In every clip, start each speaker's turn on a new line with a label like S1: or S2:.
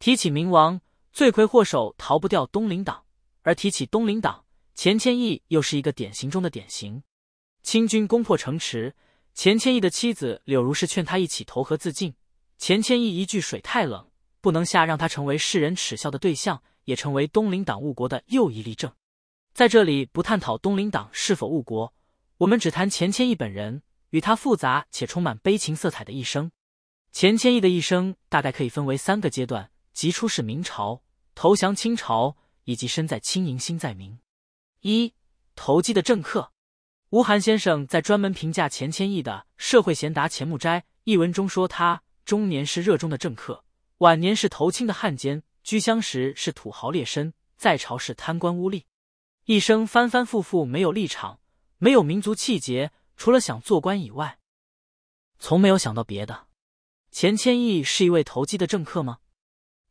S1: 提起冥王，罪魁祸首逃不掉东林党；而提起东林党，钱谦益又是一个典型中的典型。清军攻破城池，钱谦益的妻子柳如是劝他一起投河自尽，钱谦益一句“水太冷，不能下”，让他成为世人耻笑的对象，也成为东林党误国的又一例证。在这里不探讨东林党是否误国，我们只谈钱谦益本人与他复杂且充满悲情色彩的一生。钱谦益的一生大概可以分为三个阶段。即出使明朝，投降清朝，以及身在清营心在明，一投机的政客。吴晗先生在专门评价钱谦益的《社会贤达钱穆斋》一文中说：“他中年是热衷的政客，晚年是投亲的汉奸，居乡时是土豪劣绅，在朝是贪官污吏，一生翻翻覆覆，没有立场，没有民族气节，除了想做官以外，从没有想到别的。”钱谦益是一位投机的政客吗？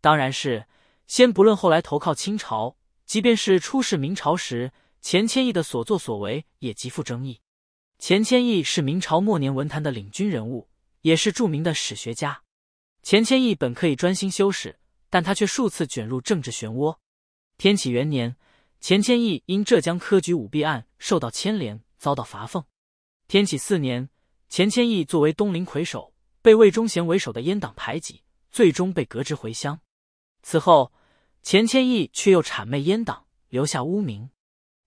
S1: 当然是，先不论后来投靠清朝，即便是出事明朝时，钱谦益的所作所为也极富争议。钱谦益是明朝末年文坛的领军人物，也是著名的史学家。钱谦益本可以专心修史，但他却数次卷入政治漩涡。天启元年，钱谦益因浙江科举舞弊案受到牵连，遭到罚俸。天启四年，钱谦益作为东林魁首，被魏忠贤为首的阉党排挤，最终被革职回乡。此后，钱谦益却又谄媚阉党，留下污名。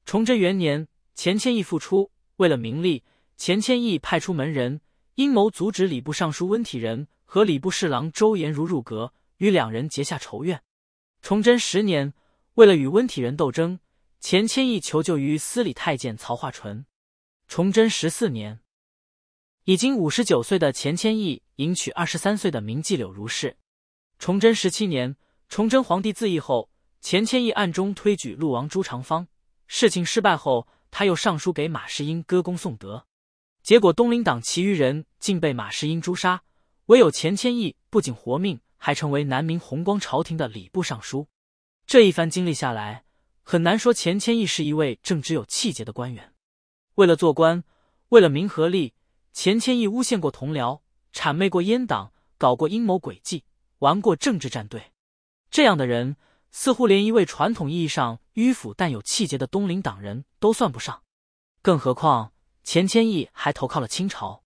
S1: 崇祯元年，钱谦益复出，为了名利，钱谦益派出门人阴谋阻止礼部尚书温体仁和礼部侍郎周延儒入阁，与两人结下仇怨。崇祯十年，为了与温体仁斗争，钱谦益求救于司礼太监曹化淳。崇祯十四年，已经五十九岁的钱谦益迎娶二十三岁的名妓柳如是。崇祯十七年。崇祯皇帝自缢后，钱谦益暗中推举陆王朱常方，事情失败后，他又上书给马士英歌功颂德，结果东林党其余人竟被马士英诛杀，唯有钱谦益不仅活命，还成为南明弘光朝廷的礼部尚书。这一番经历下来，很难说钱谦益是一位正直有气节的官员。为了做官，为了名和利，钱谦益诬陷过同僚，谄媚过阉党，搞过阴谋诡计，玩过政治战队。这样的人似乎连一位传统意义上迂腐但有气节的东林党人都算不上，更何况钱谦益还投靠了清朝，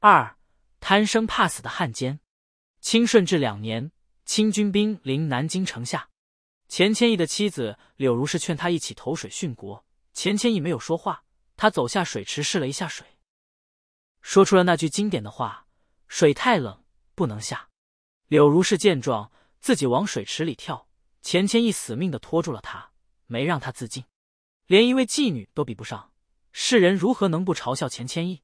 S1: 二贪生怕死的汉奸。清顺治两年，清军兵临南京城下，钱谦益的妻子柳如是劝他一起投水殉国，钱谦益没有说话，他走下水池试了一下水，说出了那句经典的话：“水太冷，不能下。”柳如是见状。自己往水池里跳，钱谦益死命的拖住了他，没让他自尽。连一位妓女都比不上，世人如何能不嘲笑钱谦益？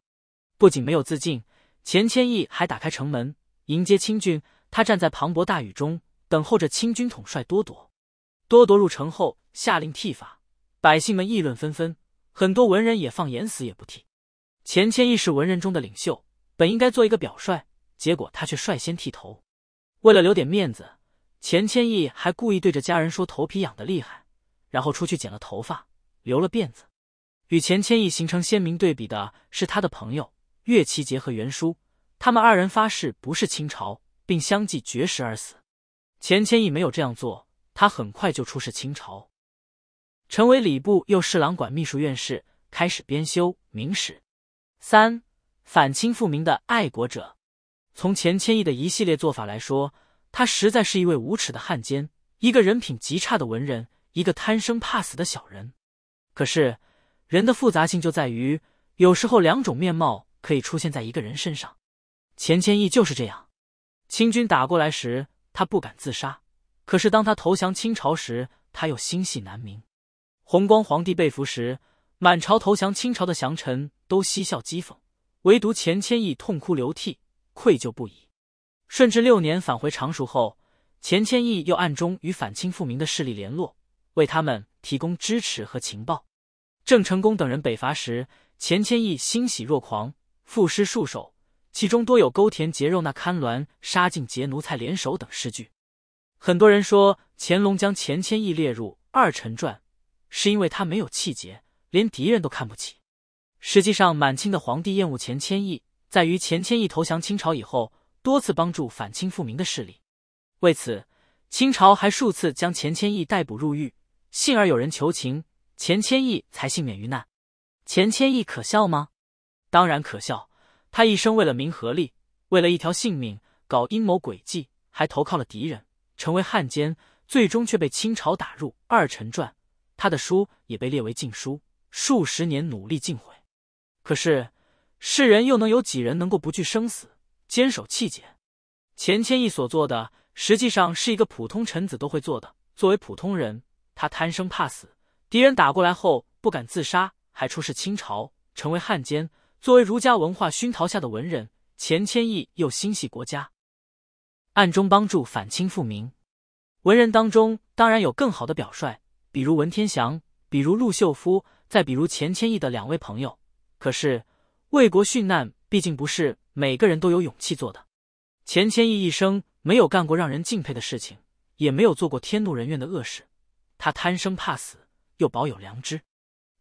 S1: 不仅没有自尽，钱谦益还打开城门迎接清军。他站在磅礴大雨中，等候着清军统帅多铎。多铎入城后下令剃发，百姓们议论纷纷，很多文人也放言死也不剃。钱谦益是文人中的领袖，本应该做一个表率，结果他却率先剃头，为了留点面子。钱谦益还故意对着家人说头皮痒得厉害，然后出去剪了头发，留了辫子。与钱谦益形成鲜明对比的是他的朋友岳琪杰和袁殊，他们二人发誓不是清朝，并相继绝食而死。钱谦益没有这样做，他很快就出仕清朝，成为礼部右侍郎、管秘书院士，开始编修《明史》。三反清复明的爱国者，从钱谦益的一系列做法来说。他实在是一位无耻的汉奸，一个人品极差的文人，一个贪生怕死的小人。可是，人的复杂性就在于，有时候两种面貌可以出现在一个人身上。钱谦益就是这样：清军打过来时，他不敢自杀；可是当他投降清朝时，他又心系南明。弘光皇帝被俘时，满朝投降清朝的降臣都嬉笑讥讽，唯独钱谦益痛哭流涕，愧疚不已。顺治六年返回常熟后，钱谦益又暗中与反清复明的势力联络，为他们提供支持和情报。郑成功等人北伐时，钱谦益欣喜若狂，赋诗数首，其中多有“勾田截肉那堪脔，杀尽劫奴才联手”等诗句。很多人说，乾隆将钱谦益列入二臣传，是因为他没有气节，连敌人都看不起。实际上，满清的皇帝厌恶钱谦益，在于钱谦益投降清朝以后。多次帮助反清复明的势力，为此清朝还数次将钱谦益逮捕入狱，幸而有人求情，钱谦益才幸免于难。钱谦益可笑吗？当然可笑。他一生为了名和利，为了一条性命搞阴谋诡计，还投靠了敌人，成为汉奸，最终却被清朝打入二臣传，他的书也被列为禁书，数十年努力尽毁。可是世人又能有几人能够不惧生死？坚守气节，钱谦益所做的实际上是一个普通臣子都会做的。作为普通人，他贪生怕死，敌人打过来后不敢自杀，还出事清朝，成为汉奸。作为儒家文化熏陶下的文人，钱谦益又心系国家，暗中帮助反清复明。文人当中当然有更好的表率，比如文天祥，比如陆秀夫，再比如钱谦益的两位朋友。可是为国殉难，毕竟不是。每个人都有勇气做的。钱谦益一生没有干过让人敬佩的事情，也没有做过天怒人怨的恶事。他贪生怕死，又保有良知。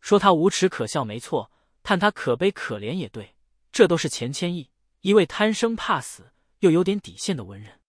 S1: 说他无耻可笑没错，叹他可悲可怜也对。这都是钱谦益，一位贪生怕死又有点底线的文人。